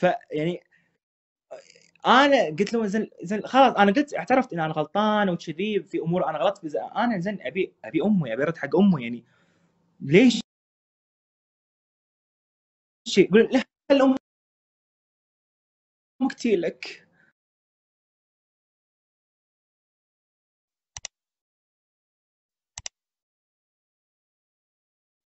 فيعني انا قلت له زين زين خلاص انا قلت اعترفت ان انا غلطان وكذي في امور انا غلطت بزي. انا زين ابي ابي امي ابي ارد حق امي يعني ليش شيء قول لا الام امك لك